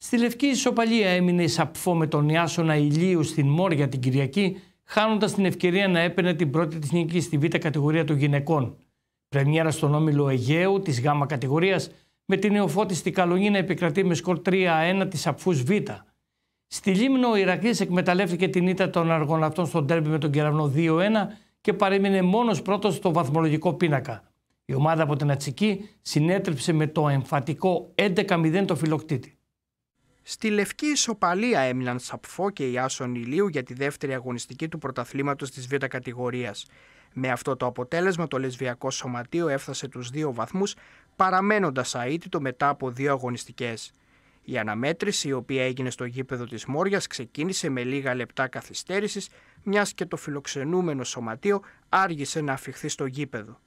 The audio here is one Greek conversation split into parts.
Στη Λευκή Ισοπαλία έμεινε η Σαπφό με τον Ιάσονα Ηλίου στην Μόρια την Κυριακή, χάνοντας την ευκαιρία να έπαιρνε την πρώτη της νίκη στη Β κατηγορία των γυναικών. Πρεμιέρα στον όμιλο Αιγαίου της Γ κατηγορίας, με την νεοφώτιστη στη να επικρατεί με σκορ 3-1 της Σαπφούς Β. Στη Λίμνο, ο Ηρακλής εκμεταλλεύτηκε την ήττα των αργοναυτών στον τέρμι με τον κεραυνό 2-1 και παρέμεινε μόνος πρώτος στο βαθμολογικό πίνακα. Η ομάδα από την Ατσική συνέτρεψε με το εμφατικό 11-0 το φιλοκτήτη. Στη λευκή ισοπαλία έμειναν Σαπφό και Άσον Ηλίου για τη δεύτερη αγωνιστική του πρωταθλήματος της Β' κατηγορίας. Με αυτό το αποτέλεσμα το λεσβιακό σωματείο έφτασε τους δύο βαθμούς παραμένοντας αίτητο μετά από δύο αγωνιστικές. Η αναμέτρηση η οποία έγινε στο γήπεδο της Μόριας, ξεκίνησε με λίγα λεπτά καθυστέρησης, μιας και το φιλοξενούμενο σωματείο άργησε να αφιχθεί στο γήπεδο.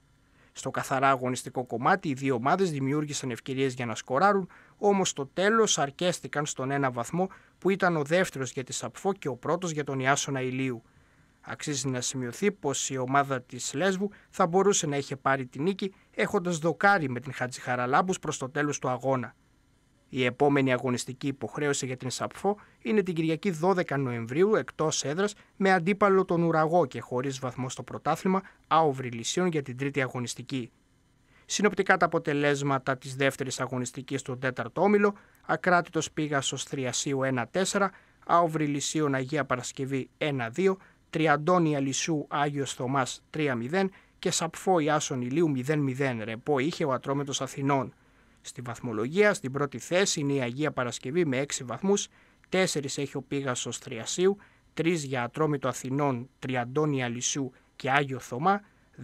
Στο καθαρά αγωνιστικό κομμάτι, οι δύο ομάδες δημιούργησαν ευκαιρίες για να σκοράρουν, όμως στο τέλος αρκέστηκαν στον ένα βαθμό που ήταν ο δεύτερος για τη Σαπφό και ο πρώτος για τον Ιάσονα Ηλίου. Αξίζει να σημειωθεί πως η ομάδα της Λέσβου θα μπορούσε να είχε πάρει τη νίκη έχοντας δοκάρι με την Χατζηχαραλάμπους προς το τέλος του αγώνα. Η επόμενη αγωνιστική υποχρέωση για την ΣΑΠΦΟ είναι την Κυριακή 12 Νοεμβρίου εκτός έδρας με αντίπαλο τον Ουραγό και χωρίς βαθμό στο πρωτάθλημα Άοβρη Λυσίων για την τρίτη αγωνιστική. Συνοπτικά τα αποτελέσματα της δεύτερης αγωνιστικής στον τεταρτο ομιλο ακρατητο Ακράτητο θριασιου 1 4 αοβρη λυσιων αγια παρασκευη 1 2 τριαντωνια λυσου αγιο Αθηνών. Στη βαθμολογία, στην πρώτη θέση είναι η Αγία Παρασκευή με 6 βαθμούς, 4 έχει ο Πίγασο θριασίου, 3 για Ατρόμητο Αθηνών, Τριαντώνη Αλυσού και Άγιο Θωμά,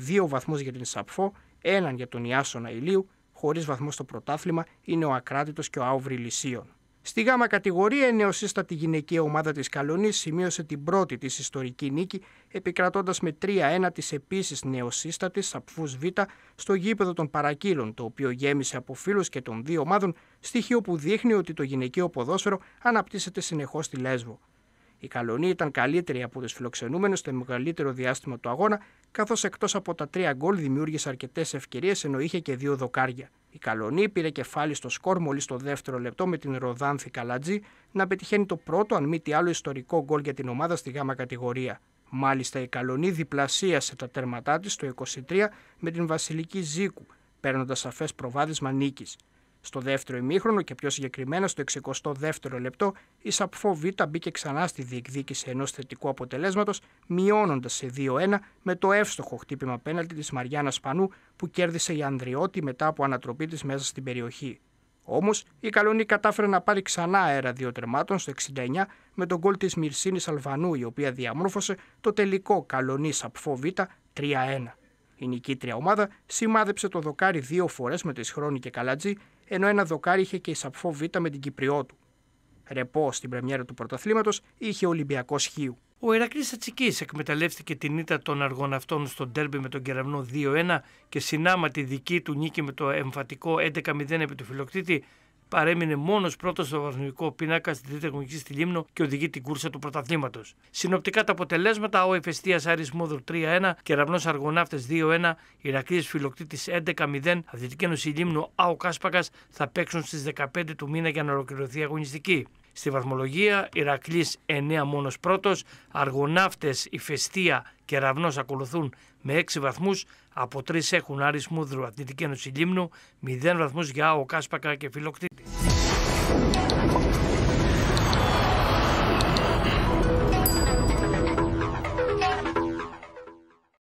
2 βαθμούς για την Σαπφό, 1 για τον Ιάσονα Ηλίου, χωρίς βαθμό στο πρωτάθλημα είναι ο ακράτητος και ο Άουβρη Λυσίων. Στη γάμα κατηγορία η νεοσύστατη γυναική ομάδα της Καλονής σημείωσε την πρώτη της ιστορική νίκη επικρατώντας με 3-1 της επίσης νεοσύστατης Σαπφούς Β στο γήπεδο των Παρακύλων το οποίο γέμισε από φίλους και των δύο ομάδων στοιχείο που δείχνει ότι το γυναικείο ποδόσφαιρο αναπτύσσεται συνεχώς στη Λέσβο. Η Καλονή ήταν καλύτερη από του φιλοξενούμενου στο μεγαλύτερο διάστημα του αγώνα, καθώς εκτός από τα τρία γκολ δημιούργησε αρκετές ευκαιρίες ενώ είχε και δύο δοκάρια. Η Καλονή πήρε κεφάλι στο σκορ μόλις το δεύτερο λεπτό με την Ροδάνθη Καλατζή να πετυχαίνει το πρώτο, αν μη τι άλλο, ιστορικό γκολ για την ομάδα στη γάμα κατηγορία. Μάλιστα, η Καλονή διπλασίασε τα τέρματά της το 23 με την Βασιλική Ζήκου, παίρνοντας σαφές προβάδισμα νίκης. Στο δεύτερο ημίχρονο και πιο συγκεκριμένα στο 62ο λεπτό, η Σαπφό Β μπήκε ξανά στη διεκδίκηση ενός θετικού αποτελέσματος, μειώνοντας σε 2-1 με το εύστοχο χτύπημα πέναλτι της Μαριάννα Σπανού που κέρδισε η Ανδριώτη μετά από ανατροπή της μέσα στην περιοχή. Όμως, η Καλονή κατάφερε να πάρει ξανά αέρα δύο τερμάτων στο 69 με τον γκολ της Μυρσίνης Αλβανού, η οποία διαμόρφωσε το τελικό Καλονή Σαπφό Β 3-1. Η νικήτρια ομάδα σημάδεψε το δοκάρι δύο φορές με τη Σχρόνη και Καλατζή ενώ ένα δοκάρι είχε και η Σαπφό Β με την του. Ρεπό στην πρεμιέρα του πρωταθλήματος είχε Ολυμπιακός Χίου. Ο Ηρακλής Ατσικής εκμεταλλεύτηκε την ήττα των αργών αυτών στον τέρμπι με τον κεραυνό 2-1 και συνάμα τη δική του νίκη με το εμφατικό 11-0 επί του φιλοκτήτη παρέμεινε μόνος πρώτος στο βαθμικό πίνακα στη τρίτη στη Λίμνο και οδηγεί την κούρσα του πρωταθλήματος. Συνοπτικά τα αποτελέσματα: ο Εφεστία Μόδρο 3-1, Κεραυνός Αργονάφτες 2-1, Ηρακλής Φιλοκτήτης 11-0, Αθλητική Ένωση Λίμνο ΑΟ Κάσπακας θα παίξουν στις 15 του μήνα για να ολοκληρωθεί η αγωνιστική. Στη βαθμολογία, Ηρακλής 9 μόνος πρώτος, Αργονάφτες Ηφαιστία Κεραυνός ακολουθούν με 6 βαθμούς, από 3 έχουν Άρης Μούδρου, Αθλητική Ένωση Λίμνου, 0 βαθμούς για ο Κάσπακα και Φιλοκτήτης.